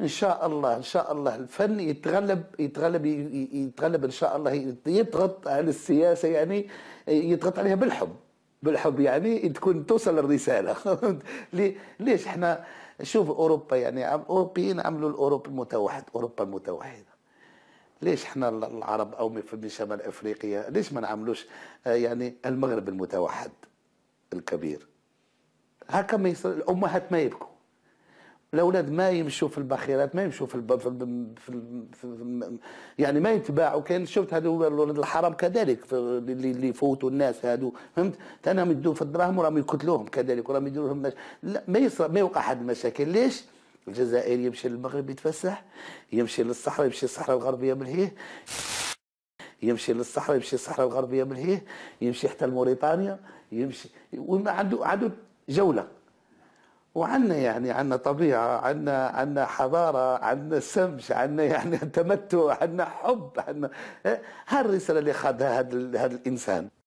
ان شاء الله ان شاء الله الفن يتغلب يتغلب يتغلب ان شاء الله يضغط على السياسه يعني يضغط عليها بالحب بالحب يعني تكون توصل الرساله ليش احنا شوف اوروبا يعني الاوروبيين عملوا الاوروبا المتوحد اوروبا المتوحده ليش احنا العرب او من شمال افريقيا ليش ما نعملوش آه، يعني المغرب المتوحد الكبير هكا ما الامهات ما يبكوا الاولاد ما يمشوا في الباخرات ما يمشوا في, الب... في, الب... في, في يعني ما يتباعوا كان شفت هذو الولد الحرام كذلك اللي اللي يفوتوا الناس هذو فهمت تنهم يدوا في الدراهم وراهم يقتلوهم كذلك وراهم يديروا لهم مش... لا ما يصرى ما يوقع حد المشاكل ليش؟ الجزائر يمشي للمغرب يتفسح يمشي للصحراء يمشي للصحراء الغربيه ملهيه يمشي للصحراء يمشي للصحراء الغربيه ملهيه يمشي حتى لموريتانيا يمشي عنده عنده جوله وعندنا يعني عندنا طبيعة عندنا عندنا حضارة عندنا سمش عندنا يعني تمتع عندنا حب عندنا هالرسالة إيه؟ اللي خدها هذا الإنسان